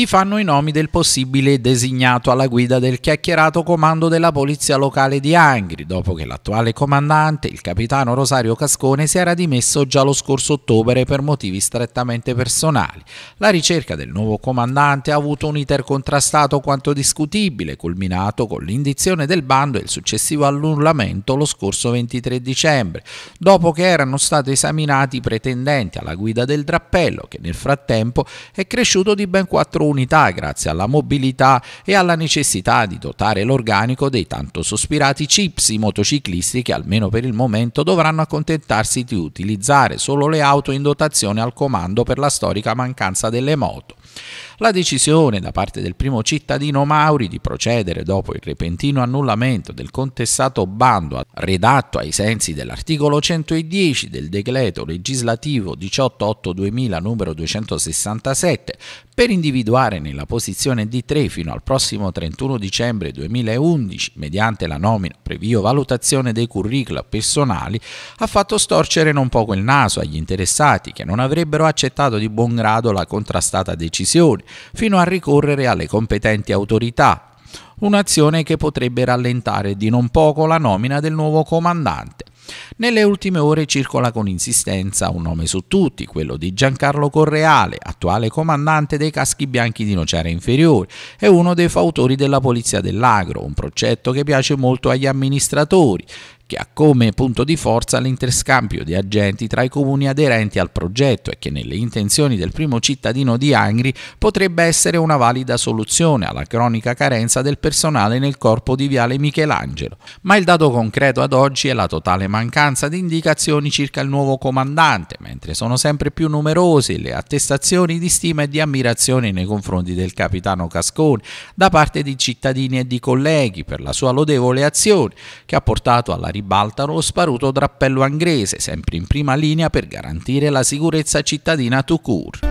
si fanno i nomi del possibile designato alla guida del chiacchierato comando della polizia locale di Angri, dopo che l'attuale comandante, il capitano Rosario Cascone, si era dimesso già lo scorso ottobre per motivi strettamente personali. La ricerca del nuovo comandante ha avuto un iter contrastato quanto discutibile, culminato con l'indizione del bando e il successivo annullamento lo scorso 23 dicembre, dopo che erano stati esaminati i pretendenti alla guida del drappello, che nel frattempo è cresciuto di ben quattro ore unità grazie alla mobilità e alla necessità di dotare l'organico dei tanto sospirati CIPS, i motociclisti che almeno per il momento dovranno accontentarsi di utilizzare solo le auto in dotazione al comando per la storica mancanza delle moto. La decisione da parte del primo cittadino Mauri di procedere dopo il repentino annullamento del contestato bando redatto ai sensi dell'articolo 110 del decreto legislativo 18.8.2000 numero 267 per individuare nella posizione di 3 fino al prossimo 31 dicembre 2011 mediante la nomina previo valutazione dei curricula personali ha fatto storcere non poco il naso agli interessati che non avrebbero accettato di buon grado la contrastata decisione decisioni, fino a ricorrere alle competenti autorità. Un'azione che potrebbe rallentare di non poco la nomina del nuovo comandante. Nelle ultime ore circola con insistenza un nome su tutti, quello di Giancarlo Correale, attuale comandante dei caschi bianchi di Nocera Inferiore e uno dei fautori della Polizia dell'Agro, un progetto che piace molto agli amministratori che ha come punto di forza l'interscambio di agenti tra i comuni aderenti al progetto e che nelle intenzioni del primo cittadino di Angri potrebbe essere una valida soluzione alla cronica carenza del personale nel corpo di Viale Michelangelo. Ma il dato concreto ad oggi è la totale mancanza di indicazioni circa il nuovo comandante, mentre sono sempre più numerose le attestazioni di stima e di ammirazione nei confronti del capitano Cascone da parte di cittadini e di colleghi per la sua lodevole azione che ha portato alla rivoluzione ribaltano lo sparuto drappello anglese, sempre in prima linea per garantire la sicurezza cittadina to court.